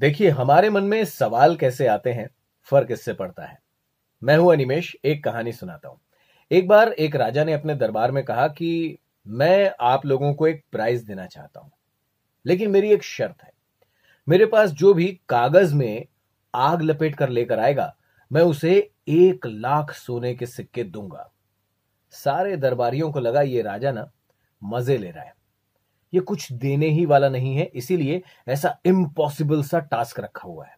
देखिए हमारे मन में सवाल कैसे आते हैं फर्क इससे पड़ता है मैं हूं अनिमेश एक कहानी सुनाता हूं एक बार एक राजा ने अपने दरबार में कहा कि मैं आप लोगों को एक प्राइज देना चाहता हूं लेकिन मेरी एक शर्त है मेरे पास जो भी कागज में आग लपेट कर लेकर आएगा मैं उसे एक लाख सोने के सिक्के दूंगा सारे दरबारियों को लगा ये राजा ना मजे ले रहा है ये कुछ देने ही वाला नहीं है इसीलिए ऐसा इम्पॉसिबल सा टास्क रखा हुआ है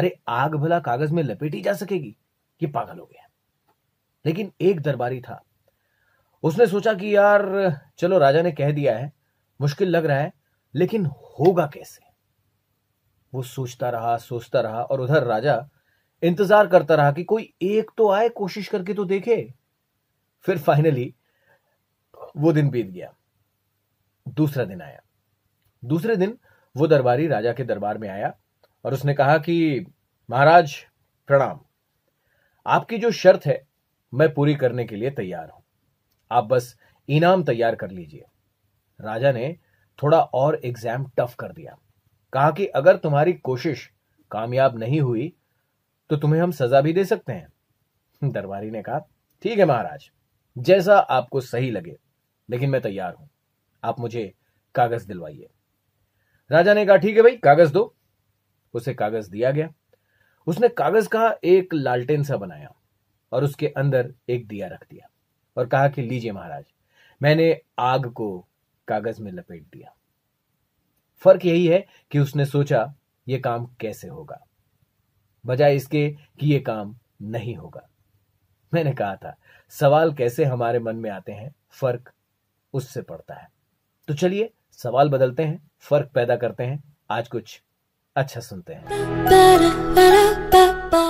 अरे आग भला कागज में लपेटी जा सकेगी ये पागल हो गया लेकिन एक दरबारी था उसने सोचा कि यार चलो राजा ने कह दिया है मुश्किल लग रहा है लेकिन होगा कैसे वो सोचता रहा सोचता रहा और उधर राजा इंतजार करता रहा कि कोई एक तो आए कोशिश करके तो देखे फिर फाइनली वो दिन बीत गया दूसरा दिन आया दूसरे दिन वो दरबारी राजा के दरबार में आया और उसने कहा कि महाराज प्रणाम आपकी जो शर्त है मैं पूरी करने के लिए तैयार हूं आप बस इनाम तैयार कर लीजिए राजा ने थोड़ा और एग्जाम टफ कर दिया कहा कि अगर तुम्हारी कोशिश कामयाब नहीं हुई तो तुम्हें हम सजा भी दे सकते हैं दरबारी ने कहा ठीक है महाराज जैसा आपको सही लगे लेकिन मैं तैयार हूं आप मुझे कागज दिलवाइए राजा ने कहा ठीक है भाई कागज दो उसे कागज दिया गया उसने कागज का एक लालटेन सा बनाया और उसके अंदर एक दिया रख दिया और कहा कि लीजिए महाराज मैंने आग को कागज में लपेट दिया फर्क यही है कि उसने सोचा यह काम कैसे होगा बजाय इसके कि यह काम नहीं होगा मैंने कहा था सवाल कैसे हमारे मन में आते हैं फर्क उससे पड़ता है तो चलिए सवाल बदलते हैं फर्क पैदा करते हैं आज कुछ अच्छा सुनते हैं